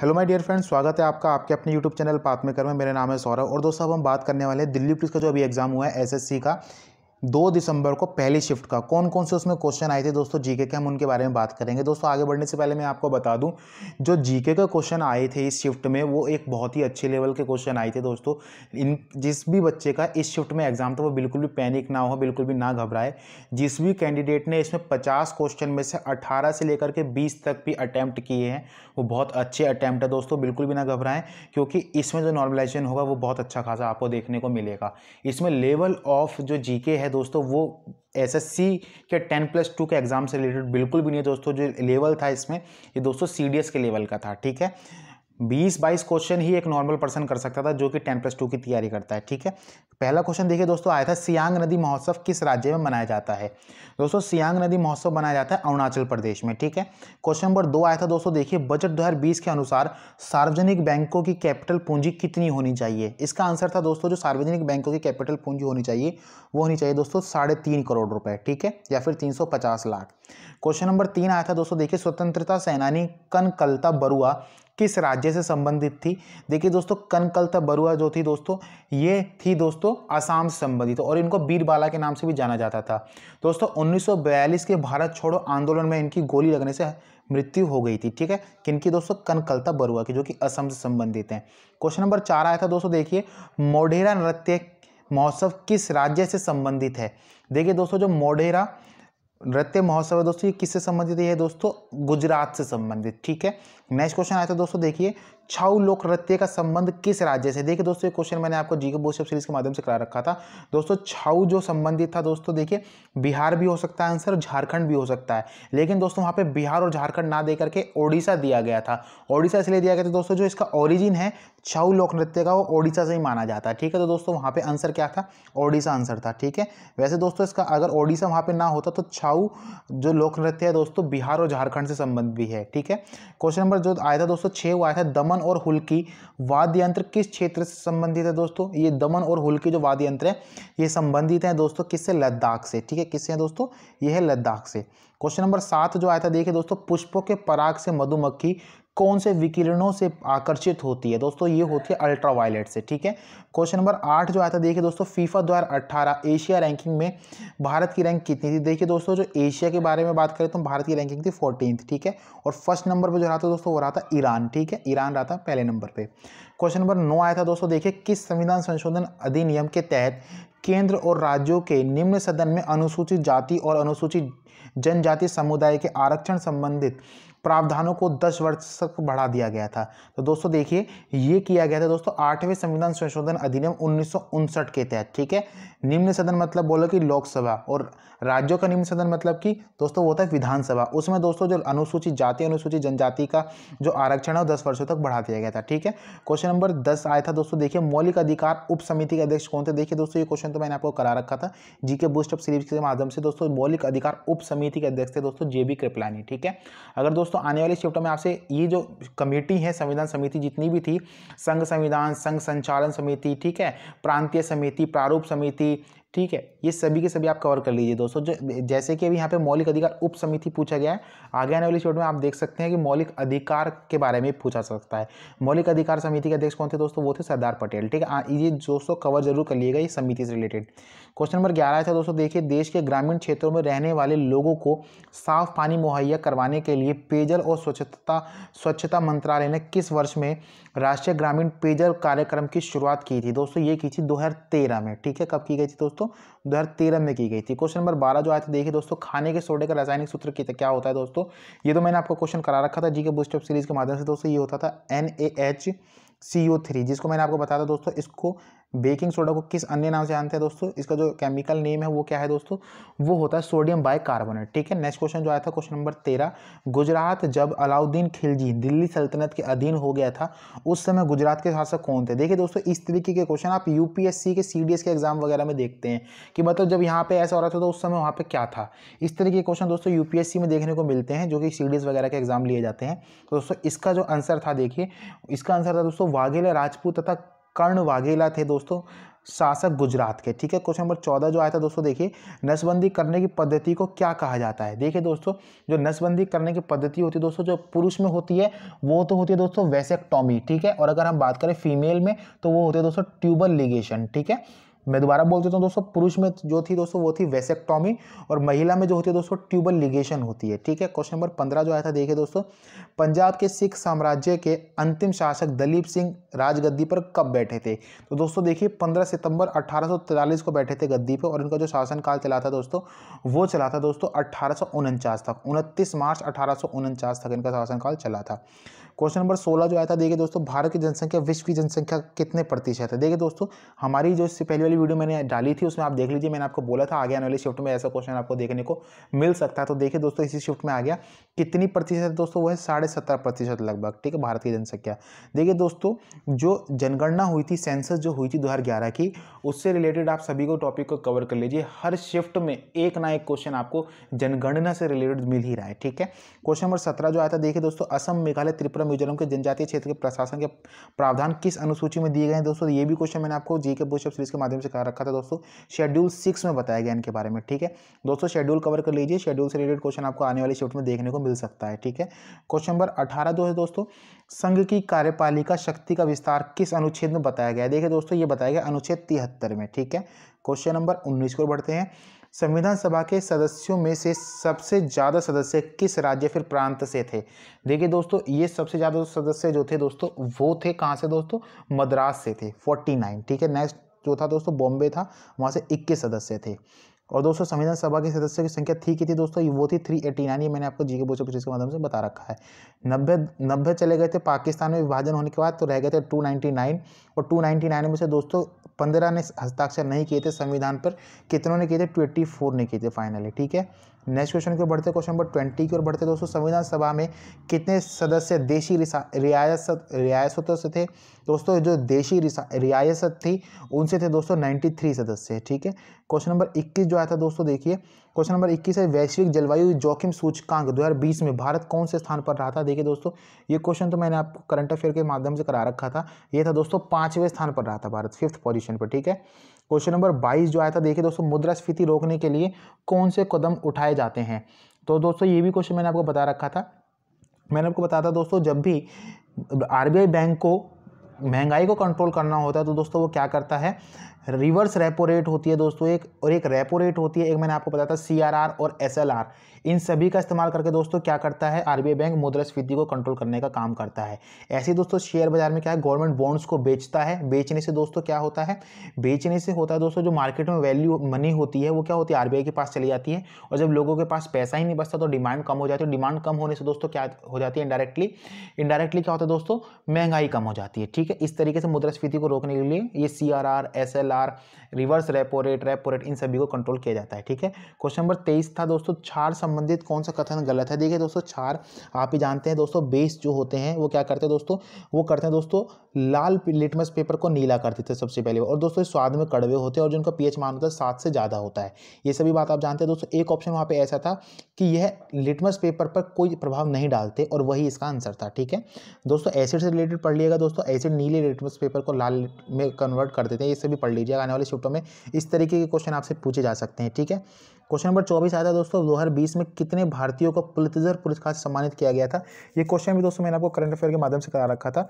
hello my dear friends स्वागत है आपका आपके अपने यूट्यूब चैनल पाथ में कर में मेरा नाम है सौरभ और दोस्तों अब हम बात करने वाले हैं दिल्ली पुलिस का जो अभी एग्ज़ाम हुआ है एसएससी का दो दिसंबर को पहली शिफ्ट का कौन कौन से उसमें क्वेश्चन आए थे दोस्तों जीके के हम उनके बारे में बात करेंगे दोस्तों आगे बढ़ने से पहले मैं आपको बता दूं जो जीके के क्वेश्चन आए थे इस शिफ्ट में वो एक बहुत ही अच्छे लेवल के क्वेश्चन आए थे दोस्तों इन जिस भी बच्चे का इस शिफ्ट में एग्जाम था वो बिल्कुल भी पैनिक ना हो बिल्कुल भी ना घबराए जिस भी कैंडिडेट ने इसमें पचास क्वेश्चन में से अठारह से लेकर के बीस तक भी अटैम्प्ट किए हैं वो बहुत अच्छे अटैम्प्ट है दोस्तों बिल्कुल भी ना घबराएं क्योंकि इसमें जो नॉर्मलाइजेशन होगा वो बहुत अच्छा खासा आपको देखने को मिलेगा इसमें लेवल ऑफ जो जी है है दोस्तों वो एसएससी के टेन प्लस टू के एग्ज़ाम से रिलेटेड बिल्कुल भी नहीं है दोस्तों जो लेवल था इसमें ये दोस्तों सीडीएस के लेवल का था ठीक है बीस बाईस क्वेश्चन ही एक नॉर्मल पर्सन कर सकता था जो कि टेन प्लस टू की तैयारी करता है ठीक है पहला क्वेश्चन देखिए दोस्तों आया था सियांग नदी महोत्सव किस राज्य में मनाया जाता है दोस्तों सियांग नदी महोत्सव मनाया जाता है अरुणाचल प्रदेश में ठीक है क्वेश्चन नंबर दो आया था दोस्तों देखिए बजट दो के अनुसार सार्वजनिक बैंकों की कैपिटल पूंजी कितनी होनी चाहिए इसका आंसर था दोस्तों जो सार्वजनिक बैंकों की कैपिटल पूंजी होनी चाहिए वो होनी चाहिए दोस्तों साढ़े तीन करोड़ रुपए ठीक है या फिर तीन सौ पचास लाख क्वेश्चन नंबर तीन आया था दोस्तों देखिए स्वतंत्रता सेनानी कनकलता बरुआ किस राज्य से संबंधित थी देखिए दोस्तों कनकलता बरुआ जो थी दोस्तों ये थी दोस्तों आसाम से संबंधित और इनको बीरबाला के नाम से भी जाना जाता था दोस्तों 1942 के भारत छोड़ो आंदोलन में इनकी गोली लगने से मृत्यु हो गई थी ठीक है किनकी दोस्तों कनकलता बरुआ की जो कि असम से संबंधित हैं क्वेश्चन नंबर चार आया था दोस्तों देखिए मोढेरा नृत्य महोत्सव किस राज्य से संबंधित है देखिए दोस्तों जो मोढेरा नृत्य महोत्सव है दोस्तों ये किससे संबंधित है दोस्तों गुजरात से संबंधित ठीक है नेक्स्ट क्वेश्चन आया था दोस्तों देखिए छाऊ लोक नृत्य का संबंध किस राज्य से देखिए दोस्तों क्वेश्चन मैंने आपको जीके बोस्टअप सीरीज के माध्यम से करा रखा था दोस्तों छाऊ जो संबंधित था दोस्तों देखिए बिहार भी हो सकता है आंसर झारखंड भी हो सकता है लेकिन दोस्तों वहाँ पे बिहार और झारखंड ना दे करके ओडिशा दिया गया था ओडिशा इसलिए दिया गया था दोस्तों जो इसका ओरिजिन है छाऊ लोक नृत्य का वो ओडिशा से ही माना जाता है ठीक है तो दोस्तों वहाँ पर आंसर क्या था ओडिशा आंसर था ठीक है वैसे दोस्तों इसका अगर ओडिशा वहाँ पर ना होता तो छाऊ जो लोक नृत्य है दोस्तों बिहार और झारखंड से संबंध भी है ठीक है क्वेश्चन नंबर नंबर जो आया था दोस्तों छः वो आया था दमन और हुल्की वाद्य यंत्र किस क्षेत्र से संबंधित है दोस्तों ये दमन और हुल्की जो वाद्य यंत्र है ये संबंधित है दोस्तों किससे लद्दाख से ठीक है किससे हैं दोस्तों ये है लद्दाख से क्वेश्चन नंबर सात जो आया था देखिए दोस्तों पुष्पों के पराग से मधुमक्खी कौन से विकिरणों से आकर्षित होती है दोस्तों ये होती है अल्ट्रावायलेट से ठीक है क्वेश्चन नंबर आठ जो आया था देखिए दोस्तों फीफा दो हज़ार एशिया रैंकिंग में भारत की रैंक कितनी थी देखिए दोस्तों जो एशिया के बारे में बात करें तो भारत की रैंकिंग थी फोर्टीन ठीक है और फर्स्ट नंबर पर जो रहा था दोस्तों वो रहा था ईरान ठीक है ईरान रहा था पहले नंबर पर क्वेश्चन नंबर नौ आया था दोस्तों देखिए किस संविधान संशोधन अधिनियम के तहत केंद्र और राज्यों के निम्न सदन में अनुसूचित जाति और अनुसूचित जनजाति समुदाय के आरक्षण संबंधित प्रावधानों को दस वर्ष तक बढ़ा दिया गया था तो दोस्तों देखिए ये किया गया था दोस्तों आठवें संविधान संशोधन अधिनियम उन्नीस के तहत ठीक है निम्न सदन मतलब बोलो कि लोकसभा और राज्यों का निम्न सदन मतलब कि दोस्तों वो था विधानसभा उसमें दोस्तों जो अनुसूचित जाति अनुसूचित जनजाति का जो आरक्षण है वो दस वर्षों तक बढ़ा दिया गया था ठीक है क्वेश्चन नंबर दस आया था दोस्तों देखिए मौलिक अधिकार उप समिति के अध्यक्ष कौन थे देखिए दोस्तों ये क्वेश्चन तो मैंने आपको करा रखा था जीके बुस्ट अप सीरीज के माध्यम से दोस्तों मौलिक अधिकार उप समिति के अध्यक्ष थे दोस्तों जे बी कृपलानी ठीक है अगर दोस्तों दोस्तों आने वाले शिफ्ट में आपसे ये जो कमेटी है संविधान समिति जितनी भी थी संघ संविधान संघ संचालन समिति ठीक है प्रांतीय समिति प्रारूप समिति ठीक है ये सभी के सभी आप कवर कर लीजिए दोस्तों जो जैसे कि अभी यहाँ पे मौलिक अधिकार उप समिति पूछा गया है आगे आने वाली शोट में आप देख सकते हैं कि मौलिक अधिकार के बारे में पूछा सकता है मौलिक अधिकार समिति के अध्यक्ष कौन थे दोस्तों वो थे सरदार पटेल ठीक है ये दोस्तों कवर जरूर कर लिएगा ये समिति से रिलेटेड क्वेश्चन नंबर ग्यारह था दोस्तों देखिए देश के ग्रामीण क्षेत्रों में रहने वाले लोगों को साफ पानी मुहैया करवाने के लिए पेयजल और स्वच्छता स्वच्छता मंत्रालय ने किस वर्ष में राष्ट्रीय ग्रामीण पेयजल कार्यक्रम की शुरुआत की थी दोस्तों ये की थी दो में ठीक है कब की गई थी दोस्तों दोस्तों दो में की गई थी क्वेश्चन नंबर बारह जो आए थे देखिए दोस्तों खाने के सोडे का रासायनिक सूत्र क्या होता है दोस्तों ये तो मैंने आपको क्वेश्चन करा रखा था जी के बुस्टअप सीरीज के माध्यम से दोस्तों ये होता था एन जिसको मैंने आपको बताया था दोस्तों इसको बेकिंग सोडा को किस अन्य नाम से जानते हैं दोस्तों इसका जो केमिकल नेम है वो क्या है दोस्तों वो होता है सोडियम बाइकार्बोनेट ठीक है नेक्स्ट क्वेश्चन जो आया था क्वेश्चन नंबर तेरह गुजरात जब अलाउद्दीन खिलजी दिल्ली सल्तनत के अधीन हो गया था उस समय गुजरात के शासक कौन थे देखिए दोस्तों इस तरीके के क्वेश्चन आप यूपीएससी के सी के एग्जाम वगैरह में देखते हैं कि मतलब जब यहाँ पर ऐसा हो रहा था तो उस समय वहाँ पर क्या था इस तरीके के क्वेश्चन दोस्तों यूपीएससी में देखने को मिलते हैं जो कि सी वगैरह के एग्जाम लिए जाते हैं तो दोस्तों इसका जो आंसर था देखिए इसका आंसर था दोस्तों वाघेला राजपूत तथा कर्ण वाघेला थे दोस्तों शासक गुजरात के ठीक है क्वेश्चन नंबर चौदह जो आया था दोस्तों देखिए नसबंदी करने की पद्धति को क्या कहा जाता है देखिए दोस्तों जो नसबंदी करने की पद्धति होती है दोस्तों जो पुरुष में होती है वो तो होती है दोस्तों टॉमी ठीक है और अगर हम बात करें फीमेल में तो वो होती है दोस्तों ट्यूबल लिगेशन ठीक है मैं दोबारा बोल देता हूँ दोस्तों पुरुष में जो थी दोस्तों वो थी वेसेक्टॉमी और महिला में जो होती है दोस्तों ट्यूबल लिगेशन होती है ठीक है क्वेश्चन नंबर पंद्रह जो आया था देखिए दोस्तों पंजाब के सिख साम्राज्य के अंतिम शासक दलीप सिंह राजगद्दी पर कब बैठे थे तो दोस्तों देखिए पंद्रह सितंबर अठारह को बैठे थे गद्दी पर और इनका जो शासनकाल चला था दोस्तों वो चला था दोस्तों अठारह तक उनतीस मार्च अठारह तक इनका शासनकाल चला था क्वेश्चन नंबर सोलह जो आया था देखिए दोस्तों भारत की जनसंख्या विश्व की जनसंख्या कितने प्रतिशत है देखिए दोस्तों हमारी जो इससे पहली वाली वीडियो मैंने डाली थी उसमें आप देख लीजिए मैंने आपको बोला था आगे आने वाले शिफ्ट में ऐसा क्वेश्चन आपको देखने को मिल सकता है तो देखिए दोस्तों इसी शिफ्ट में आ गया कितनी प्रतिशत दोस्तों वो है साढ़े सत्रह प्रतिशत लगभग ठीक है भारत की जनसंख्या देखिए दोस्तों जो जनगणना हुई थी सेंसस जो हुई थी दो की उससे रिलेटेड आप सभी को टॉपिक को कवर कर लीजिए हर शिफ्ट में एक ना एक क्वेश्चन आपको जनगणना से रिलेटेड मिल ही रहा है ठीक है क्वेश्चन नंबर सत्रह जो आया था देखिए दोस्तों असम मेघालय त्रिपुरा मिजोरम के जनजातीय क्षेत्र के प्रशासन के प्रावधान किस अनुसूची में दिए गए हैं दोस्तों ये भी क्वेश्चन मैंने आपको जी के बुशअप सीरीज के माध्यम से कहा रखा था दोस्तों शेड्यूल सिक्स में बताया गया इनके बारे में ठीक है दोस्तों शेड्यूल कवर कर लीजिए शेड्यूल से रिलेटेड क्वेश्चन आपको आने वाली शिफ्ट में देखने को मिल सकता है ठीक है क्वेश्चन नंबर अठारह दो है दोस्तों संघ की कार्यपालिका शक्ति का विस्तार किस अनुच्छेद में बताया गया है देखिए दोस्तों ये बताया गया अनुच्छेद तिहत्तर में ठीक है क्वेश्चन नंबर उन्नीस को बढ़ते हैं संविधान सभा के सदस्यों में से सबसे ज़्यादा सदस्य किस राज्य फिर प्रांत से थे देखिए दोस्तों ये सबसे ज़्यादा सदस्य जो थे दोस्तों वो थे कहाँ से दोस्तों मद्रास से थे 49 ठीक है नेक्स्ट जो था दोस्तों बॉम्बे था वहाँ से 21 सदस्य थे और दोस्तों संविधान सभा के सदस्यों की संख्या थी कितनी दोस्तों वो थी थ्री एटी नाइन ये मैंने आपको जीके बोर्ड के माध्यम से बता रखा है नब्बे नब्बे चले गए थे पाकिस्तान में विभाजन होने के बाद तो रह गए थे टू नाइन्टी नाइन और टू नाइन्टी नाइन में से दोस्तों पंद्रह ने हस्ताक्षर नहीं किए थे संविधान पर कितनों ने किए थे ट्वेंटी फोर ने किए थे फाइनली ठीक है नेक्स्ट क्वेश्चन की ओर बढ़ते क्वेश्चन नंबर ट्वेंटी की ओर बढ़ते दोस्तों संविधान सभा में कितने सदस्य देशी रियासत रियासतों से थे दोस्तों जो देशी रियासत थी उनसे थे दोस्तों नाइन्टी थ्री सदस्य ठीक है क्वेश्चन नंबर इक्कीस जो आया था दोस्तों देखिए क्वेश्चन नंबर इक्कीस है वैश्विक जलवायु जोखिम सूचकांक दो में भारत कौन से स्थान पर रहा था देखिए दोस्तों ये क्वेश्चन तो मैंने आपको करंट अफेयर के माध्यम से करा रखा था ये था दोस्तों पाँचवें स्थान पर रहा था भारत फिफ्थ पोजिशन पर ठीक है क्वेश्चन नंबर बाईस जो आया था देखिए दोस्तों मुद्रास्फीति रोकने के लिए कौन से कदम उठाए जाते हैं तो दोस्तों ये भी क्वेश्चन मैंने आपको बता रखा था मैंने आपको बताया था दोस्तों जब भी आर बैंक को महंगाई को कंट्रोल करना होता है तो दोस्तों वो क्या करता है रिवर्स रेपो रेट होती है दोस्तों एक और एक रेपो रेट होती है एक मैंने आपको बताया था सी और एस इन सभी का इस्तेमाल करके दोस्तों क्या करता है आरबीआई बैंक मुद्रास्फीति को कंट्रोल करने का काम करता है ऐसे दोस्तों शेयर बाजार में क्या है गवर्नमेंट बॉन्ड्स को बेचता है बेचने से दोस्तों क्या होता है बेचने से होता है दोस्तों जो मार्केट में वैल्यू मनी होती है वो क्या होती है आई के पास चली जाती है और जब लोगों के पास पैसा ही नहीं बचता तो डिमांड कम हो जाती है डिमांड कम होने से दोस्तों क्या हो जाती है इनडायरेक्टली इनडायरेक्टली क्या होता है दोस्तों महंगाई कम हो जाती है ठीक है इस तरीके से मुद्रास्फीति को रोकने के लिए ये C R S L R reverse repo rate repo rate इन सभी को कंट्रोल किया जाता है ठीक है क्वेश्चन नंबर तेईस था दोस्तों क्षार संबंधित कौन सा कथन गलत है देखिए दोस्तों क्षार आप ही जानते हैं दोस्तों बेस जो होते हैं वो क्या करते हैं दोस्तों वो करते हैं दोस्तों लाल लिटमस पेपर को नीला करते थे सबसे पहले और दोस्तों स्वाद में कड़वे होते हैं और जिनका पी मान होता है सात से ज़्यादा होता है ये सभी बात आप जानते हैं दोस्तों एक ऑप्शन वहाँ पर ऐसा था कि यह लिटमस पेपर पर कोई प्रभाव नहीं डालते और वही इसका आंसर था ठीक है दोस्तों एसिड से रिलेटेड पढ़ लिएगा दोस्तों एसिड नीले लिटमस पेपर को लाल में कन्वर्ट कर देते हैं ये सभी पढ़ लीजिए कीजिएगा आने वाले शिफ्टों में इस तरीके के क्वेश्चन आपसे पूछे जा सकते हैं ठीक है क्वेश्चन नंबर चौबीस आया था दोस्तों 2020 में कितने भारतीयों को पुलितजर पुरस्कार से सम्मानित किया गया था ये क्वेश्चन भी दोस्तों मैंने आपको करंट अफेयर के माध्यम से करा रखा था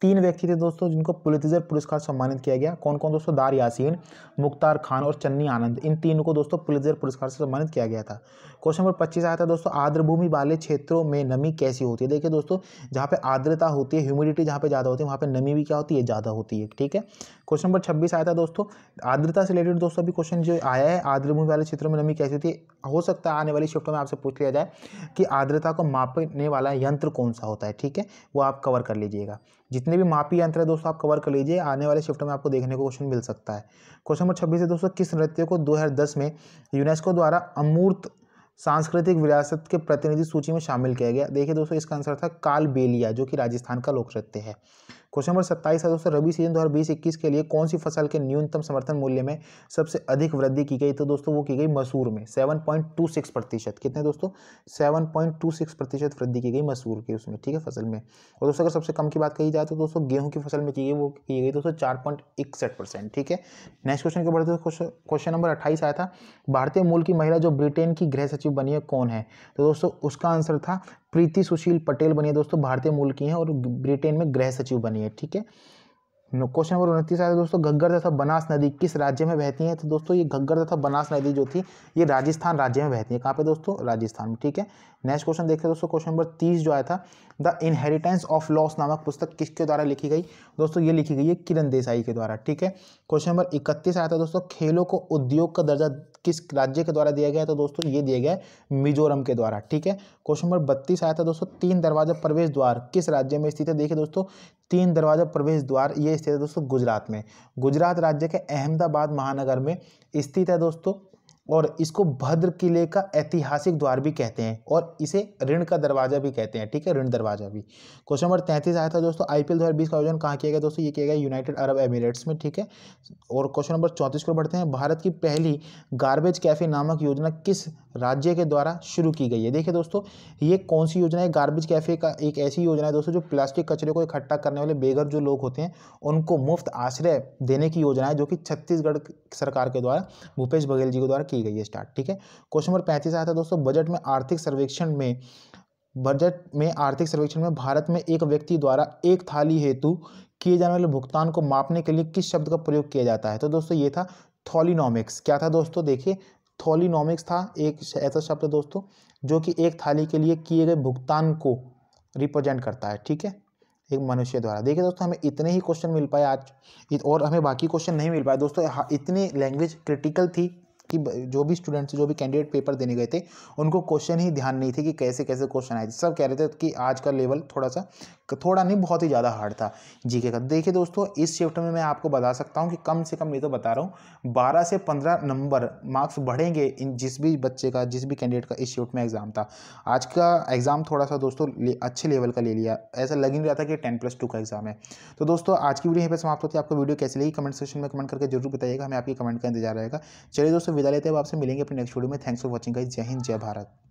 तीन व्यक्ति थे दोस्तों जिनको पुलितजर पुरस्कार सम्मानित किया गया कौन कौन दोस्तों दार यासीन मुख्तार खान और चन्नी आनंद इन तीनों को दोस्तों पुलितजर पुरस्कार से सम्मानित किया गया था क्वेश्चन नंबर पच्चीस आया था दोस्तों आर्द्रभूमि वाले क्षेत्रों में नमी कैसी होती है देखिए दोस्तों जहाँ पे आर्द्रता होती है ह्यूमिडिटी जहाँ पे ज़्यादा होती है वहाँ पे नमी भी क्या होती है ज़्यादा होती है ठीक है क्वेश्चन नंबर छब्बीस आया था दोस्तों आर्द्रता से रिलेटेड दोस्तों अभी क्वेश्चन जो आया है आर्द्रभूमि वाले क्षेत्रों में नमी कैसी थी हो सकता है आने वाली शिफ्ट में आपसे पूछ लिया जाए कि आर्द्रता को मापने वाला यंत्र कौन सा होता है ठीक है वो आप कवर कर लीजिएगा जितने भी मापी यंत्र है दोस्तों आप कवर कर लीजिए आने वाले शिफ्ट में आपको देखने को क्वेश्चन मिल सकता है क्वेश्चन नंबर छब्बीस है दोस्तों किस नृत्य को दो में यूनेस्को द्वारा अमूर्त सांस्कृतिक विरासत के प्रतिनिधि सूची में शामिल किया गया देखिए दोस्तों इसका आंसर था काल बेलिया जो कि राजस्थान का लोक नृत्य है क्वेश्चन नंबर सत्ताईस है दोस्तों रबी सीजन दो हज़ार के लिए कौन सी फसल के न्यूनतम समर्थन मूल्य में सबसे अधिक वृद्धि की गई तो दोस्तों वो की गई मसूर में 7.26 प्रतिशत कितने दोस्तों 7.26 प्रतिशत वृद्धि की गई मसूर की उसमें ठीक है फसल में और दोस्तों अगर सबसे कम की बात कही जाए तो दोस्तों गेहूँ की फसल में की गई वो की गई दोस्तों चार ठीक है नेक्स्ट क्वेश्चन के बढ़ते क्वेश्चन नंबर अट्ठाईस आया था भारतीय मूल की महिला जो ब्रिटेन की गृह सचिव बनी है कौन है तो दोस्तों उसका आंसर था प्रीति सुशील पटेल बनी है दोस्तों भारतीय मूल की हैं और ब्रिटेन में गृह सचिव बनी है ठीक है क्वेश्चन नंबर उनतीस आया दोस्तों घग्गर तथा बनास नदी किस राज्य में बहती है तो दोस्तों ये घग्गर तथा बनास नदी जो थी ये राजस्थान राज्य में बहती है कहाँ पे दोस्तों राजस्थान में ठीक है नेक्स्ट क्वेश्चन देखते हैं दोस्तों क्वेश्चन नंबर तीस जो आया था द इनहेरिटेंस ऑफ लॉस नामक पुस्तक किसके द्वारा लिखी गई दोस्तों ये लिखी गई है किरण देसाई के द्वारा ठीक है क्वेश्चन नंबर इकतीस आया था दोस्तों खेलों को उद्योग का दर्जा किस राज्य के द्वारा दिया गया तो दोस्तों ये दिया गया मिजोरम के द्वारा ठीक है क्वेश्चन नंबर बत्तीस आया था दोस्तों तीन दरवाजा प्रवेश द्वार किस राज्य में स्थित है देखिए दोस्तों तीन दरवाज़ा प्रवेश द्वार ये स्थित है दोस्तों गुजरात में गुजरात राज्य के अहमदाबाद महानगर में स्थित है दोस्तों और इसको भद्र किले का ऐतिहासिक द्वार भी कहते हैं और इसे ऋण का दरवाज़ा भी कहते हैं ठीक है ऋण दरवाज़ा भी क्वेश्चन नंबर तैंतीस आया था दोस्तों आईपीएल 2020 का आयोजन कहाँ किया गया दोस्तों ये किया गया यूनाइटेड अरब एमिरेट्स में ठीक है और क्वेश्चन नंबर चौंतीस को बढ़ते हैं भारत की पहली गार्बेज कैफ़े नामक योजना किस राज्य के द्वारा शुरू की गई है देखिए दोस्तों ये कौन सी योजना है गार्बेज कैफ़े का एक ऐसी योजना है दोस्तों जो प्लास्टिक कचरे को इकट्ठा करने वाले बेघर जो लोग होते हैं उनको मुफ्त आश्रय देने की योजना है जो कि छत्तीसगढ़ सरकार के द्वारा भूपेश बघेल जी के द्वारा की गई है स्टार्ट ठीक है क्वेश्चन नंबर पैंतीस आया था दोस्तों बजट में आर्थिक सर्वेक्षण में बजट में आर्थिक सर्वेक्षण में भारत में एक व्यक्ति द्वारा एक थाली हेतु किए जाने वाले भुगतान को मापने के लिए किस शब्द का प्रयोग किया जाता है तो दोस्तों ये था थॉलिनॉमिक्स क्या था दोस्तों देखिए थॉलिनॉमिक्स था एक ऐसा शब्द दोस्तों जो कि एक थाली के लिए किए गए भुगतान को रिप्रेजेंट करता है ठीक है एक मनुष्य द्वारा देखिए दोस्तों हमें इतने ही क्वेश्चन मिल पाए आज और हमें बाकी क्वेश्चन नहीं मिल पाए दोस्तों इतनी लैंग्वेज क्रिटिकल थी कि जो भी स्टूडेंट्स जो भी कैंडिडेट पेपर देने गए थे उनको क्वेश्चन ही ध्यान नहीं थे कि कैसे कैसे क्वेश्चन आए थे सब कह रहे थे कि आज का लेवल थोड़ा सा थोड़ा नहीं बहुत ही ज़्यादा हार्ड था जीके का देखिए दोस्तों इस शिफ्ट में मैं आपको बता सकता हूँ कि कम से कम ये तो बता रहा हूँ बारह से पंद्रह नंबर मार्क्स बढ़ेंगे इन जिस भी बच्चे का जिस भी कैंडिडेट का इस शिफ्ट में एग्ज़ाम था आज का एग्ज़ाम थोड़ा सा दोस्तों ले, अच्छे लेवल का ले लिया ऐसा लग ही नहीं रहा था कि टेन प्लस टू का एग्ज़ाम है तो दोस्तों आज की वीडियो यहाँ पर समाप्त होती है आपको वीडियो कैसी लगी कमेंट सेक्शन में कमेंट करके जरूर बताइएगा हमें आपकी कमेंट का इंतजार रहेगा चलिए दोस्तों विदा लेते हैं आपसे मिलेंगे अपने नेक्स्ट वीडियो में थैंक्स फॉर वॉचिंग गाइज जय हिंद जय भारत